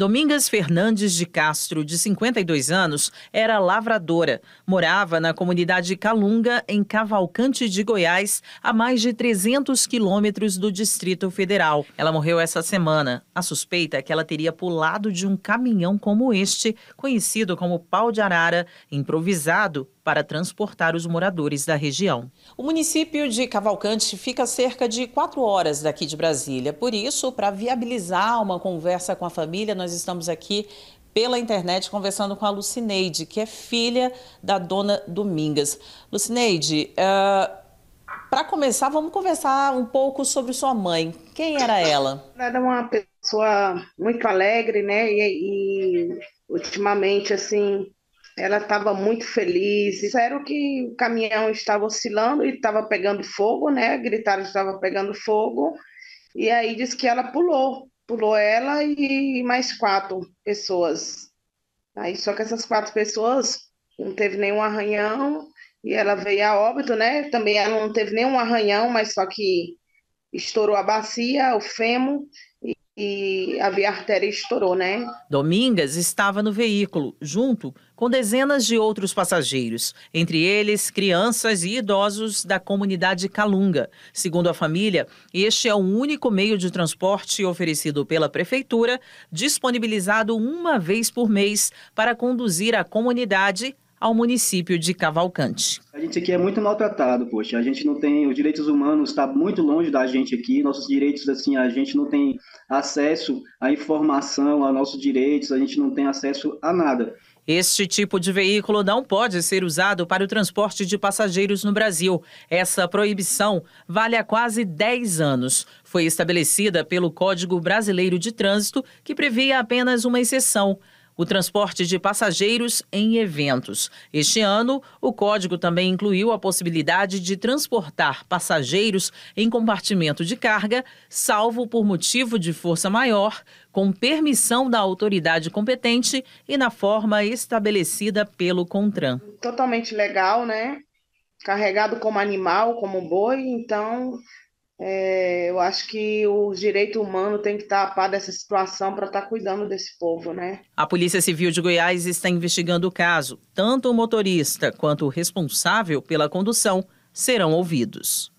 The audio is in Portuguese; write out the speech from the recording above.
Domingas Fernandes de Castro, de 52 anos, era lavradora. Morava na comunidade Calunga, em Cavalcante de Goiás, a mais de 300 quilômetros do Distrito Federal. Ela morreu essa semana. A suspeita é que ela teria pulado de um caminhão como este, conhecido como pau de arara, improvisado para transportar os moradores da região. O município de Cavalcante fica cerca de quatro horas daqui de Brasília. Por isso, para viabilizar uma conversa com a família, nós estamos aqui pela internet conversando com a Lucineide, que é filha da dona Domingas. Lucineide, uh, para começar, vamos conversar um pouco sobre sua mãe. Quem era ela? Ela era uma pessoa muito alegre, né? E, e ultimamente, assim, ela estava muito feliz. Disseram que o caminhão estava oscilando e estava pegando fogo, né? Gritaram que estava pegando fogo. E aí disse que ela pulou. Pulou ela e mais quatro pessoas. Aí só que essas quatro pessoas não teve nenhum arranhão e ela veio a óbito, né? Também ela não teve nenhum arranhão, mas só que estourou a bacia, o fêmur, e a via artéria estourou, né? Domingas estava no veículo, junto com dezenas de outros passageiros, entre eles crianças e idosos da comunidade Calunga. Segundo a família, este é o único meio de transporte oferecido pela prefeitura, disponibilizado uma vez por mês para conduzir a comunidade ao município de Cavalcante. A gente aqui é muito maltratado, poxa. A gente não tem os direitos humanos está muito longe da gente aqui. Nossos direitos assim, a gente não tem acesso à informação, a nossos direitos, a gente não tem acesso a nada. Este tipo de veículo não pode ser usado para o transporte de passageiros no Brasil. Essa proibição vale há quase 10 anos. Foi estabelecida pelo Código Brasileiro de Trânsito, que previa apenas uma exceção o transporte de passageiros em eventos. Este ano, o código também incluiu a possibilidade de transportar passageiros em compartimento de carga, salvo por motivo de força maior, com permissão da autoridade competente e na forma estabelecida pelo CONTRAN. Totalmente legal, né? Carregado como animal, como boi, então é, eu acho que o direito humano tem que estar a par dessa situação para estar tá cuidando desse povo, né? A Polícia Civil de Goiás está investigando o caso. Tanto o motorista quanto o responsável pela condução serão ouvidos.